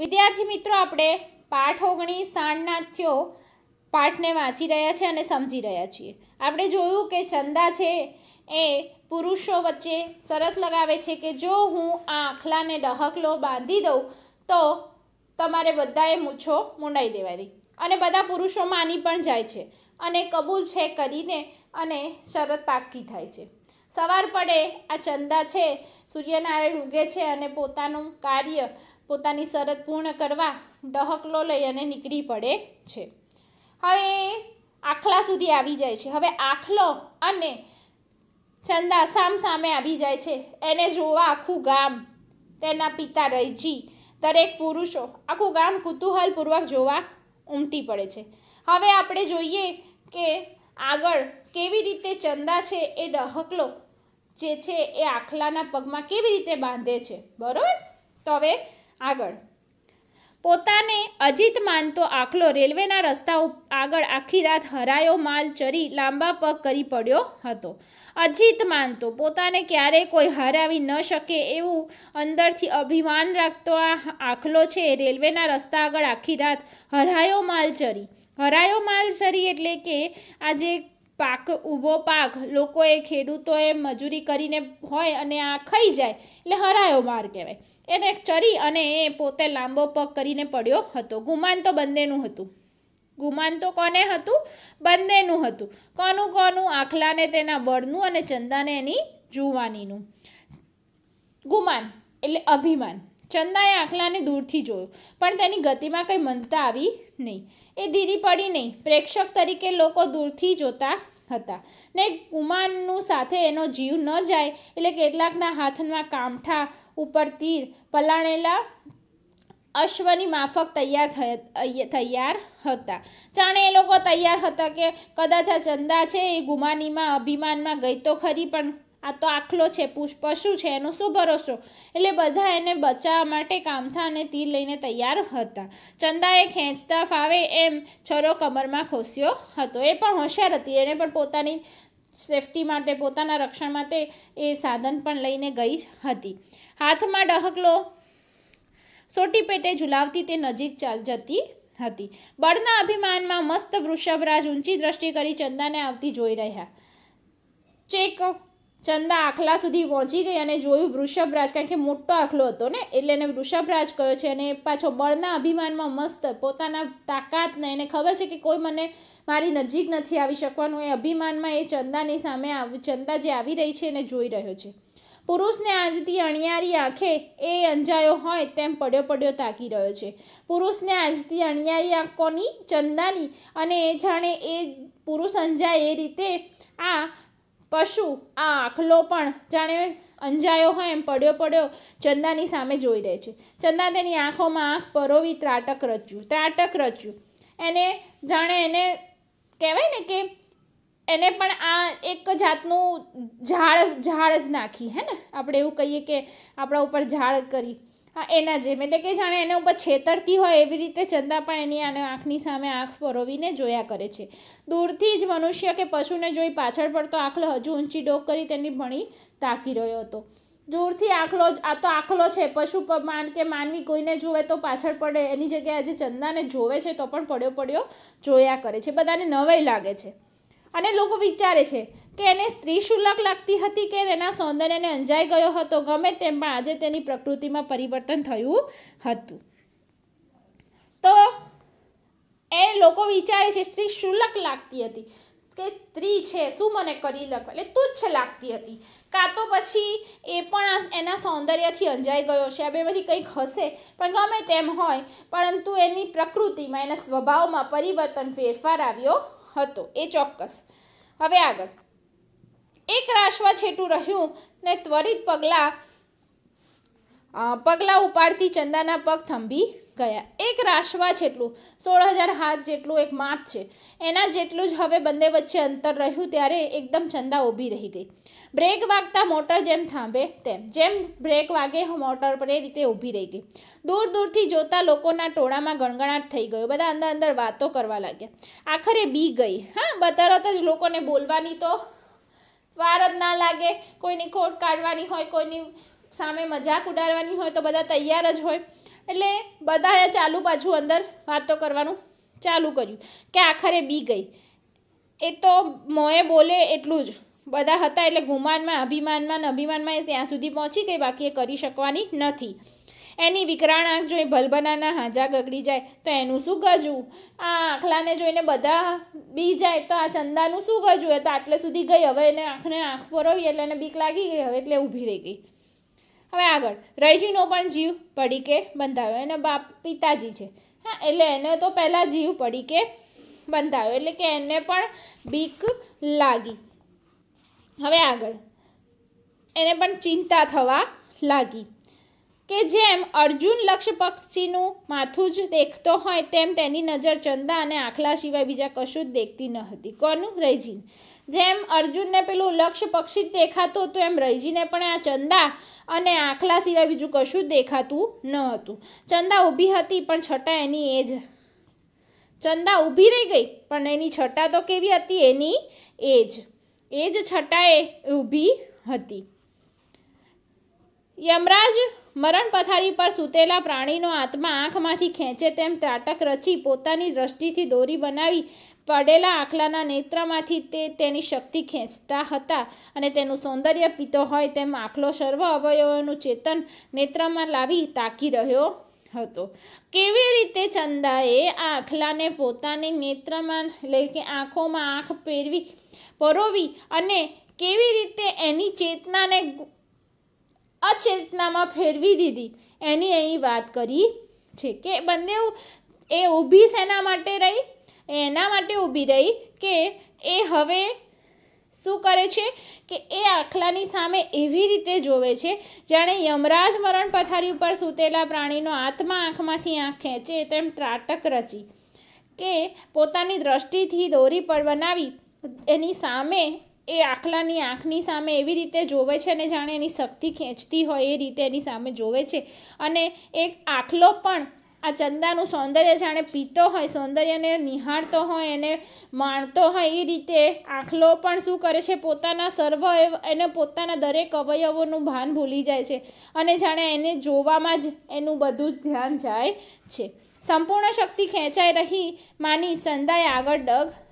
વિદ્યાર્થી મિત્રો આપણે પાઠ ઓગણીસ સાણનાથ્યો પાઠને વાંચી રહ્યા છે અને સમજી રહ્યા છીએ આપણે જોયું કે ચંદા છે એ પુરુષો વચ્ચે શરત લગાવે છે કે જો હું આ આખલાને ડહકલો બાંધી દઉં તો તમારે બધાએ મૂછો મૂંડાઈ દેવાની અને બધા પુરુષો માની પણ જાય છે અને કબૂલ છે કરીને અને શરત પાક્કી થાય છે સવાર પડે આ ચંદા છે સૂર્યનારાયણ ઉગે છે અને પોતાનું કાર્ય પોતાની શરત પૂર્ણ કરવા ડહકલો લઈ અને નીકળી પડે છે હવે આખલા સુધી આવી જાય છે હવે આખલો અને ચંદા સામ સામે આવી જાય છે એને જોવા આખું ગામ તેના પિતા રૈજી દરેક પુરુષો આખું ગામ કુતૂહલપૂર્વક જોવા ઉમટી પડે છે હવે આપણે જોઈએ કે આગળ કેવી રીતે ચંદા છે એ ડહકલો જે છે એ આખલાના પગમાં કેવી રીતે બાંધે છે બરાબર તો હવે આગળ પોતાને અજીત માનતો આખલો રેલવેના રસ્તા આગળ આખી રાત હરાયો માલ ચરી લાંબા પગ કરી પડ્યો હતો અજીત માનતો પોતાને ક્યારે કોઈ હરાવી ન શકે એવું અંદરથી અભિમાન રાખતો આ આખલો છે રેલવેના રસ્તા આગળ આખી રાત હરાયો માલ ચરી હરાયો માલ ચરી એટલે કે આ જે પાક ઊભો પાક લોકોએ ખેડૂતોએ મજૂરી કરીને હોય અને આ ખાઈ જાય એટલે હરાયો માર કહેવાય એને ચરી અને એ પોતે લાંબો પગ કરીને પડ્યો હતો ગુમાન તો બંનેનું હતું ગુમાન તો કોને હતું બંનેનું હતું કોનું કોનું આખલાને તેના બળનું અને ચંદાને એની જુવાનીનું ગુમાન એટલે અભિમાન ચંદાએ આંકલાને દૂરથી જોયું પણ તેની ગતિમાં કંઈ મંદતા આવી નહીં એ ધીરી પડી નહીં પ્રેક્ષક તરીકે લોકો દૂરથી જોતા હતા ને ગુમાનનું સાથે એનો જીવ ન જાય એટલે કેટલાકના હાથમાં કામઠા ઉપર તીર પલાણેલા અશ્વની માફક તૈયાર તૈયાર હતા જાણે એ લોકો તૈયાર હતા કે કદાચ આ ચંદા છે એ ગુમાનીમાં અભિમાનમાં ગઈ તો ખરી પણ આ તો આખલો છે પુષ્પ શું છે એનો શું ભરોસો એટલે બધા એને બચાવવા માટે કામથા અને તીર લઈને તૈયાર હતા ચંદાએ ખેંચતા ફાવે એમ છરો કમરમાં ખોસ્યો હતો એ પણ હોશિયાર હતી એણે પણ પોતાની સેફટી માટે પોતાના રક્ષણ માટે એ સાધન પણ લઈને ગઈ જ હતી હાથમાં ડહકલો સોટી પેટે ઝુલાવતી તે નજીક ચાલ જતી હતી બળના અભિમાનમાં મસ્ત વૃષભરાજ ઊંચી દ્રષ્ટિ કરી ચંદાને આવતી જોઈ રહ્યા ચેક ચંદા આખલા સુધી પહોંચી ગઈ અને જોયું વૃષભરાજ કારણ કે મોટો આખલો હતો ને એટલે એને વૃષભરાજ કહ્યો છે અને પાછો બળના અભિમાનમાં મસ્ત પોતાના તાકાતને એને ખબર છે કે કોઈ મને મારી નજીક નથી આવી શકવાનું એ અભિમાનમાં એ ચંદાની સામે ચંદા જે આવી રહી છે એને જોઈ રહ્યો છે પુરુષને આજથી અણિયારી આંખે એ અંજાયો હોય તેમ પડ્યો પડ્યો તાકી રહ્યો છે પુરુષને આજથી અણિયારી આંખોની ચંદાની અને એ જાણે એ પુરુષ અંજાય એ રીતે આ પશુ આ આખલો પણ જાણે અંજાયો હોય એમ પડ્યો પડ્યો ચંદાની સામે જોઈ રહે છે ચંદા તેની આંખોમાં આંખ પરોવી ત્રાટક રચ્યું ત્રાટક રચ્યું એને જાણે એને કહેવાય ને કે એને પણ આ એક જાતનું ઝાડ ઝાડ જ નાખી હે ને આપણે એવું કહીએ કે આપણા ઉપર ઝાડ કરી એના જેમ એટલે કે જાણે એના ઉપર છેતરતી હોય એવી રીતે ચંદા પણ એની આને આંખની સામે આંખ પરોવીને જોયા કરે છે દૂરથી જ મનુષ્ય કે પશુને જોઈ પાછળ પડતો આખલો હજુ ઊંચી ડોક કરી તેની ભણી તાકી રહ્યો હતો દૂરથી આખલો આ તો આખલો છે પશુ માન કે માનવી કોઈને જોવે તો પાછળ પડે એની જગ્યાએ આજે ચંદાને જોવે છે તો પણ પડ્યો પડ્યો જોયા કરે છે બધાને નવાઈ લાગે છે અને લોકો વિચારે છે કે એને સ્ત્રી શુલ્લક લાગતી હતી કે તેના સૌંદર્યને અંજાઈ ગયો હતો ગમે તેમ પણ આજે તેની પ્રકૃતિમાં પરિવર્તન થયું હતું તો એ લોકો વિચારે છે સ્ત્રી શુલ્લક લાગતી હતી કે સ્ત્રી છે શું મને કરી લખ એટલે તુચ્છ લાગતી હતી કાં તો પછી એ પણ એના સૌંદર્યથી અંજાઈ ગયો છે આ બે બધી કંઈક હશે પણ ગમે તેમ હોય પરંતુ એની પ્રકૃતિમાં એના સ્વભાવમાં પરિવર્તન ફેરફાર આવ્યો હતો એ ચોક્કસ હવે આગળ એક રાશવા છેટું રહ્યું ને ત્વરિત પગલાં પગલાં ઉપાડતી ચંદાના પગ થંભી ગયા એક રાશવા જેટલું સોળ હજાર હાથ જેટલું એક માપ છે એના જેટલું જ હવે બંને વચ્ચે અંતર રહ્યું ત્યારે એકદમ ચંદા ઊભી રહી ગઈ બ્રેક વાગતા મોટર જેમ થાંભે તેમ જેમ બ્રેક વાગે મોટર પર એ રીતે ઊભી રહી ગઈ દૂર દૂરથી જોતા લોકોના ટોળામાં ગણગણાટ થઈ ગયો બધા અંદર અંદર વાતો કરવા લાગ્યા આખરે બી ગઈ હા તરત જ લોકોને બોલવાની તો વાર જ ના લાગે કોઈની ખોટ કાઢવાની હોય કોઈની સામે મજાક ઉડાડવાની હોય તો બધા તૈયાર જ હોય એટલે બધાએ ચાલુ પાછું અંદર વાતો કરવાનું ચાલુ કર્યું કે આખરે બી ગઈ એ તો મોએ બોલે એટલું જ બધા હતા એટલે ગુમાનમાં અભિમાનમાં ને અભિમાનમાં એ ત્યાં સુધી પહોંચી ગઈ બાકી એ કરી શકવાની નથી એની વિકરાણ આંખ જોઈ ભલભનાના હાજા ગગડી જાય તો એનું શું ગજવું આ આંખલાને જોઈને બધા બી જાય તો આ ચંદાનું શું ગજવું એ તો આટલે સુધી ગઈ હવે એને આંખને આંખ પરોવી એટલે એને બીક લાગી ગઈ હવે એટલે ઊભી રહી ગઈ હવે આગળ રૈજીનો પણ જીવ પડી કે બંધાયો એના બાપ પિતાજી છે હા એટલે એને તો પહેલાં જીવ પડી કે બંધાયો એટલે કે એને પણ બીક લાગી હવે આગળ એને પણ ચિંતા થવા લાગી કે જેમ અર્જુન લક્ષ પક્ષીનું માથું જ દેખતો હોય તેમ તેની નજર ચંદા અને આખલા સિવાય બીજા કશું જ દેખતી ન હતી કોનું રૈજીન જેમ અર્જુનને પેલું લક્ષ્ય પક્ષી દેખાતું હતું એમ રૈજીને પણ આ ચંદા અને આખલા સિવાય બીજું કશું દેખાતું ન હતું ચંદા ઊભી હતી પણ છટા એની એ જ ચંદા ઊભી રહી ગઈ પણ એની છટા તો કેવી હતી એની એ જ એ જ છટાએ ઊભી હતી યમરાજ મરણ પથારી પર સૂતેલા પ્રાણીનો આત્મા આંખમાંથી ખેંચે તેમ ત્રાટક રચી પોતાની દ્રષ્ટિથી દોરી બનાવી પડેલા આખલાના નેત્રમાંથી તે તેની શક્તિ ખેંચતા હતા અને તેનું સૌંદર્ય પીતો હોય તેમ આખલો સર્વ અવયવોનું ચેતન નેત્રમાં લાવી તાકી રહ્યો હતો કેવી રીતે ચંદાએ આ આખલાને પોતાની નેત્રમાં એટલે કે આંખોમાં આંખ પહેરવી પરોવી અને કેવી રીતે એની ચેતનાને ચેતનામાં ફેરવી દીધી એની અહીં વાત કરી છે કે બંને એ ઊભી શેના માટે રહી એના માટે ઊભી રહી કે એ હવે શું કરે છે કે એ આખલાની સામે એવી રીતે જોવે છે જાણે યમરાજ મરણ પથારી ઉપર સૂતેલા પ્રાણીનો આત્મા આંખમાંથી આંખ ખેંચે તેમ ત્રાટક રચી કે પોતાની દ્રષ્ટિથી દોરી પર બનાવી એની સામે એ આખલાની આંખની સામે એવી રીતે જોવે છે અને જાણે એની શક્તિ ખેંચતી હોય એ રીતે એની સામે જોવે છે અને એક આખલો પણ આ ચંદાનું સૌંદર્ય જાણે પીતો હોય સૌંદર્યને નિહાળતો હોય એને માણતો હોય એ રીતે આખલો પણ શું કરે છે પોતાના સર્વ એને પોતાના દરેક અવયવોનું ભાન ભૂલી જાય છે અને જાણે એને જોવામાં જ એનું બધું જ ધ્યાન જાય છે સંપૂર્ણ શક્તિ ખેંચાઈ રહી માની ચંદાએ આગળ ડગ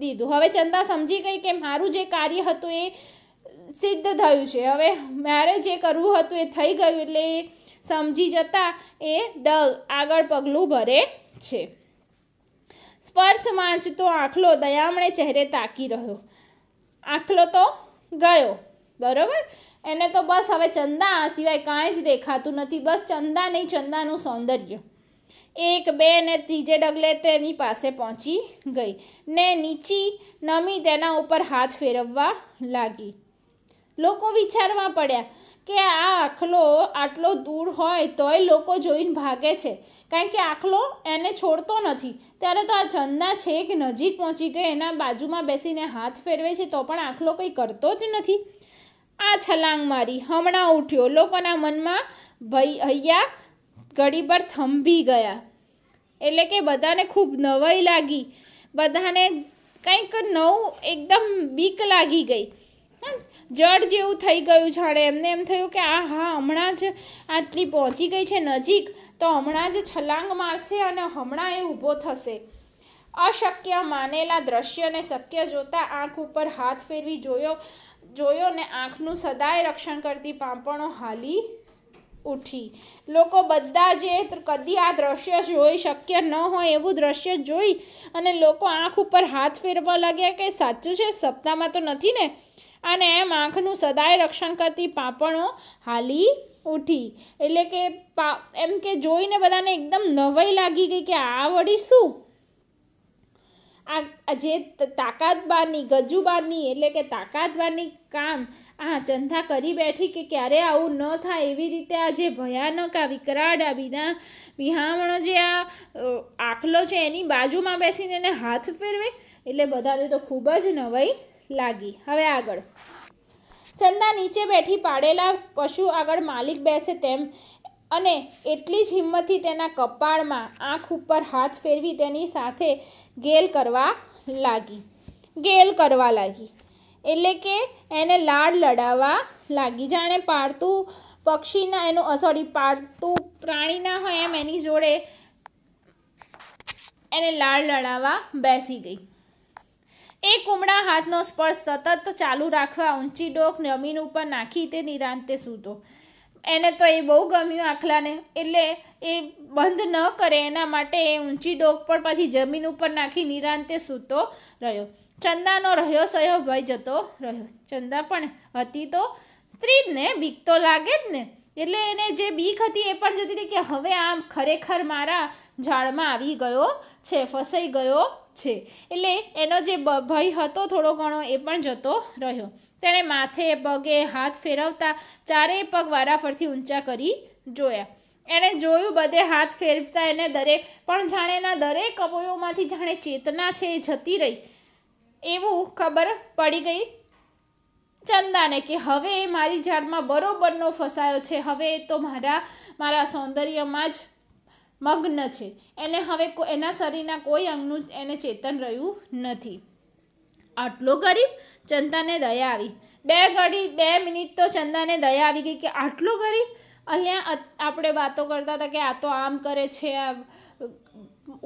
દીધું હવે ચંદા સમજી ગઈ કે મારું જે કાર્ય હતું એ સિદ્ધ થયું છે હવે મારે જે કરવું હતું એ થઈ ગયું એટલે એ સમજી જતા એ ડગ આગળ પગલું ભરે છે સ્પર્શ વાંચતો આખલો દયામણે ચહેરે તાકી રહ્યો આખલો તો ગયો બરોબર એને તો બસ હવે ચંદા સિવાય કાંઈ જ દેખાતું નથી બસ ચંદા નહીં ચંદાનું સૌંદર્ય એક બે ને ત્રીજે ડગલે તેની પાસે પહોંચી ગઈ ને નીચી નમી તેના ઉપર હાથ ફેરવવા લાગી લોકો વિચારવા પડ્યા કે આ આખલો આટલો દૂર હોય તોય લોકો જોઈને ભાગે છે કારણ કે આખલો એને છોડતો નથી ત્યારે તો આ ચંદા છે કે નજીક પહોંચી ગઈ એના બાજુમાં બેસીને હાથ ફેરવે છે તો પણ આખલો કંઈ કરતો જ નથી આ છલાંગ મારી હમણાં ઉઠ્યો લોકોના મનમાં ભૈયા ઘડીભર થંભી ગયા એટલે કે બધાને ખૂબ નવાઈ લાગી બધાને કંઈક નવું એકદમ બીક લાગી ગઈ જડ જેવું થઈ ગયું જાણે એમને એમ થયું કે આ હા હમણાં જ આટલી પહોંચી ગઈ છે નજીક તો હમણાં જ છલાંગ મારશે અને હમણાં એ ઊભો થશે અશક્ય માનેલા દ્રશ્યને શક્ય જોતાં આંખ ઉપર હાથ ફેરવી જોયો જોયો ને આંખનું સદાય રક્ષણ કરતી પાંપણો હાલી ઉઠી લોકો બધા જે કદી આ દ્રશ્ય જોઈ શક્ય ન હોય એવું દ્રશ્ય જોઈ અને લોકો આંખ ઉપર હાથ ફેરવા લાગ્યા કે સાચું છે સપનામાં તો નથી ને અને એમ આંખનું સદાય રક્ષણ કરતી પાપણો હાલી ઉઠી એટલે કે એમ કે જોઈને બધાને એકદમ નવાઈ લાગી ગઈ કે આ વળી શું આ જે તાકાતબારની ગજુબારની એટલે કે તાકાતબારની કામ આ ચંદા કરી બેઠી કે ક્યારે આવું ન થાય એવી રીતે આ જે ભયાનક આ વિકરાળ આ વિના વિહામણો જે આ આખલો છે એની બાજુમાં બેસીને એને હાથ ફેરવે એટલે બધાને તો ખૂબ જ નવાઈ લાગી હવે આગળ ચંદા નીચે બેઠી પાડેલા પશુ આગળ માલિક બેસે તેમ અને એટલી જ હિંમતથી તેના કપાળમાં આંખ ઉપર હાથ ફેરવી તેની સાથે ગેલ કરવા લાગી ગેલ કરવા લાગી એટલે કે એને લાડ લડાવવા લાગી જાણે પાળતું પક્ષીના એનું સોરી પાળતું પ્રાણીના હોય એમ એની જોડે એને લાળ લડાવવા બેસી ગઈ એ કુમળા હાથનો સ્પર્શ સતત ચાલુ રાખવા ઊંચી ડોક જમીન ઉપર નાખી તે નિરાંતે સૂતો એને તો એ બહુ ગમ્યું આખલાને એટલે એ બંધ ન કરે એના માટે એ ઊંચી ડોક પર પાછી જમીન ઉપર નાખી નિરાંતે સૂતો રહ્યો ચંદાનો રહ્યો સહયો ભય જતો રહ્યો ચંદા પણ હતી તો સ્ત્રી જ ને બીક તો લાગે જ ને એટલે એને જે બીક હતી એ પણ જતી રહી કે હવે આમ ખરેખર મારા ઝાડમાં આવી ગયો છે ફસાઈ ગયો છે એટલે એનો જે ભય હતો થોડો ઘણો એ પણ જતો રહ્યો તેણે માથે પગે હાથ ફેરવતા ચારેય પગ વારાફરથી ઊંચા કરી જોયા એણે જોયું બધે હાથ ફેરવતા એને દરેક પણ જાણે એના દરેક અવયવમાંથી જાણે ચેતના છે એ જતી રહી એવું ખબર પડી ગઈ ચંદાને કે હવે મારી ઝાડમાં બરોબરનો ફસાયો છે હવે તો મારા મારા સૌંદર્યમાં જ મગ્ન છે એને હવે એના શરીરના કોઈ અંગનું એને ચેતન રહ્યું નથી આટલો ગરીબ ચંદાને દયા આવી બે ઘડી બે મિનિટ તો ચંદાને દયા આવી ગઈ કે આટલો ગરીબ અહીંયા આપણે વાતો કરતા હતા કે આ તો આમ કરે છે આ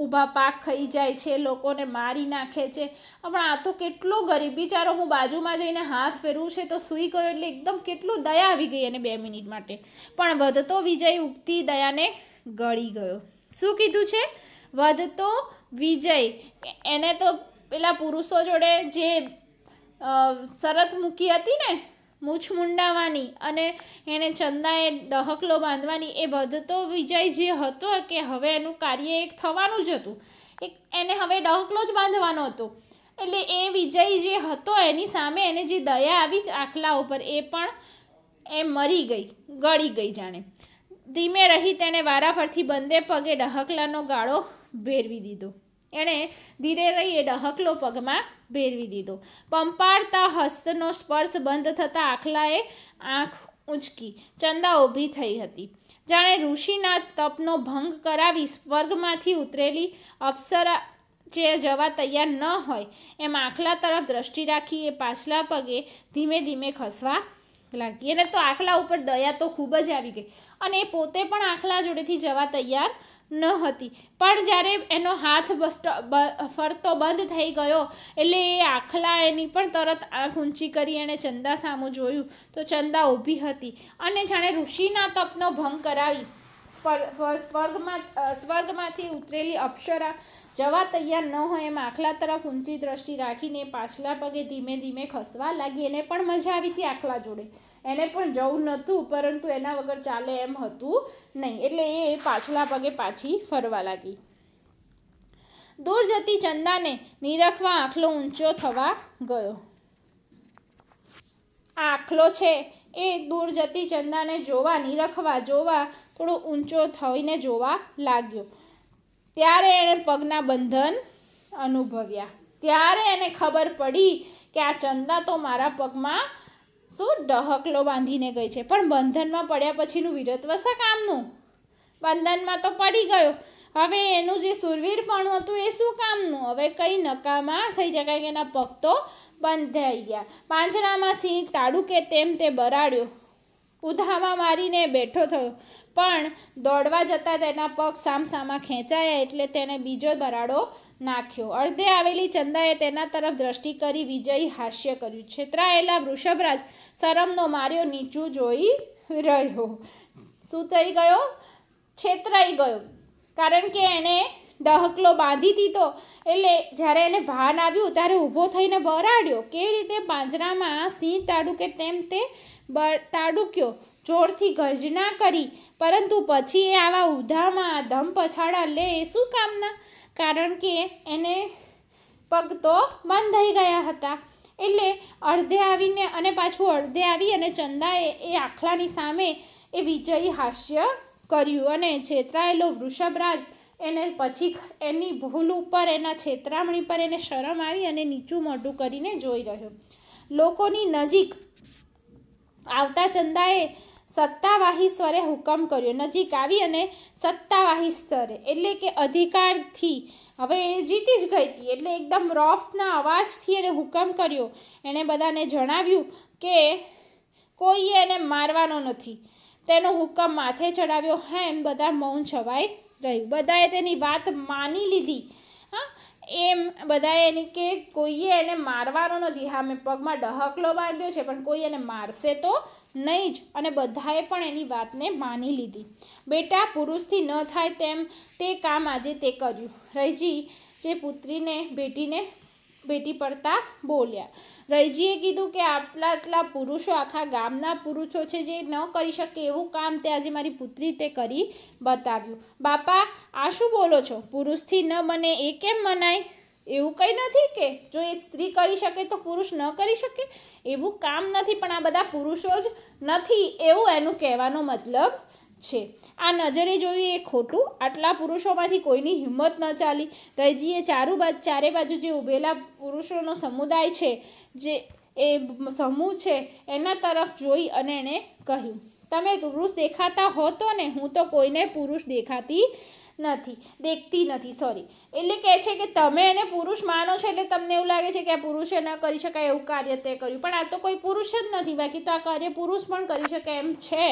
ઊભા પાક ખાઈ જાય છે લોકોને મારી નાખે છે પણ આ તો કેટલો ગરીબ બિચારો હું બાજુમાં જઈને હાથ ફેરવું છે તો સૂઈ ગયો એટલે એકદમ કેટલું દયા આવી ગઈ એને બે મિનિટ માટે પણ વધતો વિજય ઉગતી દયાને ગળી ગયો શું કીધું છે વધતો વિજય એને તો પેલા પુરુષો જોડે જે શરત મૂકી હતી ને મૂછ મુંડાવાની અને એણે ચંદાએ ડહકલો બાંધવાની એ વધતો વિજય જે હતો કે હવે એનું કાર્ય એક થવાનું જ હતું એક એને હવે ડહકલો જ બાંધવાનો હતો એટલે એ વિજય જે હતો એની સામે એને જે દયા આવી જ આખલા ઉપર એ પણ એ મરી ગઈ ગળી ગઈ જાણે ધીમે રહી તેણે વારાફરથી બંને પગે ડહકલાનો ગાળો ભેરવી દીધો એણે ધીરે રહી એ ડહકલો પગમાં ભેરવી દીધો પંપાળતા હસ્તનો સ્પર્શ બંધ થતાં આખલાએ આંખ ઊંચકી ચંદા ઊભી થઈ હતી જાણે ઋષિના તપનો ભંગ કરાવી સ્વર્ગમાંથી ઉતરેલી અપ્સરા જે જવા તૈયાર ન હોય એમ આખલા તરફ દ્રષ્ટિ રાખી એ પાછલા પગે ધીમે ધીમે ખસવા લાગી એને તો આખલા ઉપર દયા તો ખૂબ જ આવી ગઈ અને એ પોતે પણ આખલા જોડેથી જવા તૈયાર ન હતી પણ જ્યારે એનો હાથ ફરતો બંધ થઈ ગયો એટલે એ આખલા એની પણ તરત આંખ ઊંચી કરી એણે ચંદા સામું જોયું તો ચંદા ઊભી હતી અને જાણે ઋષિના તપનો ભંગ કરાવી સ્વર્ગમાં સ્વર્ગમાંથી ઉતરેલી અપ્સરા જવા તૈયાર ન હોય એમ આખલા તરફ ઊંચી દ્રષ્ટિ રાખીને પાછલા પગે ધીમે ધીમે ખસવા લાગી એને પણ મજા આવી હતી આખલા જોડે એને પણ જવું નહોતું પરંતુ એના વગર ચાલે એમ હતું નહીં એટલે એ પાછલા પગે પાછી ફરવા લાગી દૂર જતી ચંદાને નિરખવા આખલો ઊંચો થવા ગયો આ આખલો છે એ દૂર જતી ચંદાને જોવા નિરખવા જોવા થોડો ઊંચો થઈને જોવા લાગ્યો ત્યારે એણે પગના બંધન અનુભવ્યા ત્યારે એને ખબર પડી કે આ ચંદા તો મારા પગમાં શું ડહકલો બાંધીને ગઈ છે પણ બંધનમાં પડ્યા પછીનું વીરત્વ શા કામનું બંધનમાં તો પડી ગયો હવે એનું જે સુરવીરપણું હતું એ શું કામનું હવે કંઈ નકામાં થઈ શકાય કે એના પગ તો બંધાઈ ગયા પાંજરામાં સિંહ કે તેમ તે બરાડ્યો ઉધામાં મારીને બેઠો થયો પણ દોડવા જતાં તેના પગ સામસામા ખેંચાયા એટલે તેને બીજો દરાડો નાખ્યો અડધે આવેલી ચંદાએ તેના તરફ દ્રષ્ટિ કરી વિજયી હાસ્ય કર્યું છેતરાયેલા વૃષભરાજ શરમનો માર્યો નીચું જોઈ રહ્યો શું થઈ ગયો છેતરાઈ ગયો કારણ કે એણે ડહકલો બાંધી દીધો એટલે જ્યારે એને ભાન આવ્યું ત્યારે ઊભો થઈને બરાડ્યો કેવી રીતે પાંજરામાં સિંહ તાડું કે તેમ તે બ તાડુક્યો જોરથી ગર્જના કરી પરંતુ પછી એ આવા ઉધામાં ધમ પછાડા લે એ શું કામના કારણ કે એને પગ તો બંધ થઈ ગયા હતા એટલે અડધે આવીને અને પાછું અડધે આવી અને ચંદાએ એ આખલાની સામે એ વિજયી હાસ્ય કર્યું અને છેતરાયેલો વૃષભરાજ એને પછી એની ભૂલ ઉપર એના છેતરામણી પર એને શરમ આવી અને નીચું મોઢું કરીને જોઈ રહ્યો લોકોની નજીક આવતા ચંદાએ સત્તાવાહી સ્વરે હુકમ કર્યો નજીક આવી અને સત્તાવાહી સ્તરે એટલે કે અધિકારથી હવે એ જીતી જ ગઈ હતી એટલે એકદમ રોફના અવાજથી એણે હુકમ કર્યો એણે બધાને જણાવ્યું કે કોઈએ એને મારવાનો નથી તેનો હુકમ માથે ચડાવ્યો હેમ બધા મૌન છવાઈ રહ્યું બધાએ તેની વાત માની લીધી એમ બધાએ એની કે કોઈએ એને મારવાનો નથી હા મેં પગમાં ડહકલો બાંધ્યો છે પણ કોઈ એને મારશે તો નહીં જ અને બધાએ પણ એની વાતને માની લીધી બેટા પુરુષથી ન થાય તેમ તે કામ આજે તે કર્યું રહીજી જે પુત્રીને બેટીને બેટી પડતા બોલ્યા રૈજીએ કીધું કે આટલા આટલા પુરુષો આખા ગામના પુરુષો છે જે ન કરી શકે એવું કામ તે આજે મારી પુત્રી તે કરી બતાવ્યું બાપા આ શું બોલો છો પુરુષથી ન બને એ કેમ મનાય એવું કંઈ નથી કે જો એ સ્ત્રી કરી શકે તો પુરુષ ન કરી શકે એવું કામ નથી પણ આ બધા પુરુષો જ નથી એવું એનું કહેવાનો મતલબ છે આ નજરે જોયું એ ખોટું આટલા પુરુષોમાંથી કોઈની હિંમત ન ચાલી રૈજીએ ચારુ બાજુ ચારે બાજુ જે ઉભેલા પુરુષોનો સમુદાય છે જે એ સમૂહ છે એના તરફ જોઈ અને એણે કહ્યું તમે પુરુષ દેખાતા હો તો ને હું તો કોઈને પુરુષ દેખાતી નથી દેખતી નથી સોરી એટલે કહે છે કે તમે એને પુરુષ માનો છો એટલે તમને એવું લાગે છે કે આ પુરુષે ન કરી શકાય એવું કાર્ય તે કર્યું પણ આ તો કોઈ પુરુષ જ નથી બાકી તો આ કાર્ય પુરુષ પણ કરી શકે એમ છે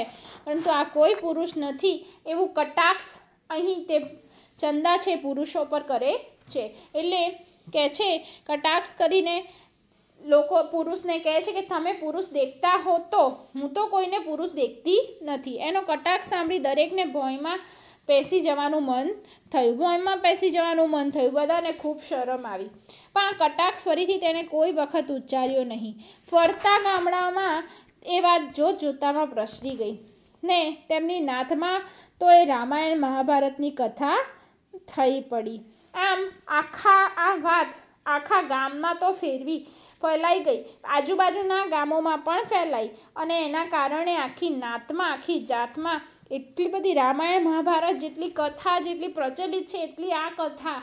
પરંતુ આ કોઈ પુરુષ નથી એવું કટાક્ષ અહીં તે ચંદા છે પુરુષો પર કરે છે એટલે કહે છે કટાક્ષ કરીને લોકો પુરુષને કહે છે કે તમે પુરુષ દેખતા હો તો હું તો કોઈને પુરુષ દેખતી નથી એનો કટાક્ષ સાંભળી દરેકને ભોયમાં પેસી જવાનું મન થયું એમાં પેસી જવાનું મન થયું બધાને ખૂબ શરમ આવી પણ કટાક્ષ ફરીથી તેણે કોઈ વખત ઉચ્ચાર્યો નહીં ફરતા ગામડામાં એ વાત જોત જોતામાં પ્રસરી ગઈ ને તેમની નાથમાં તો એ રામાયણ મહાભારતની કથા થઈ પડી આમ આખા આ વાત આખા ગામમાં તો ફેરવી ફેલાઈ ગઈ આજુબાજુના ગામોમાં પણ ફેલાઈ અને એના કારણે આખી નાતમાં આખી જાતમાં એટલી બધી રામાયણ મહાભારત જેટલી કથા જેટલી પ્રચલિત છે એટલી આ કથા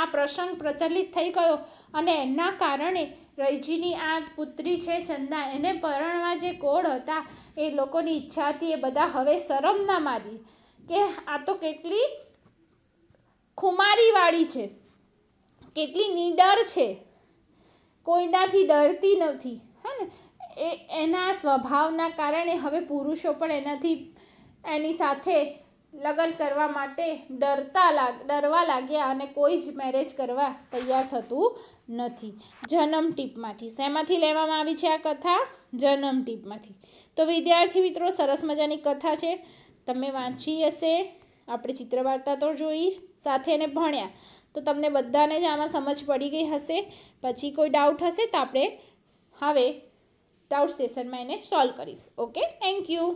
આ પ્રસંગ પ્રચલિત થઈ ગયો અને એના કારણે રૈજીની આ પુત્રી છે ચંદા એને પરણવા જે કોળ હતા એ લોકોની ઈચ્છા હતી એ બધા હવે શરમ ના મારી કે આ તો કેટલી ખુમારીવાળી છે કેટલી નીડર છે કોઈનાથી ડરતી નથી હે ને એ એના સ્વભાવના કારણે હવે પુરુષો પણ એનાથી એની સાથે લગ્ન કરવા માટે ડરતા લાગ ડરવા લાગ્યા અને કોઈ જ મેરેજ કરવા તૈયાર થતું નથી જન્મ ટીપમાંથી શેમાંથી લેવામાં આવી છે આ કથા જન્મ ટીપમાંથી તો વિદ્યાર્થી મિત્રો સરસ મજાની કથા છે તમે વાંચી હશે આપણે ચિત્ર વાર્તા તો જોઈ સાથે એને ભણ્યા તો તમને બધાને જ આમાં સમજ પડી ગઈ હશે પછી કોઈ ડાઉટ હશે તો આપણે હવે ડાઉટ સેશનમાં એને સોલ્વ કરીશ ઓકે થેન્ક યુ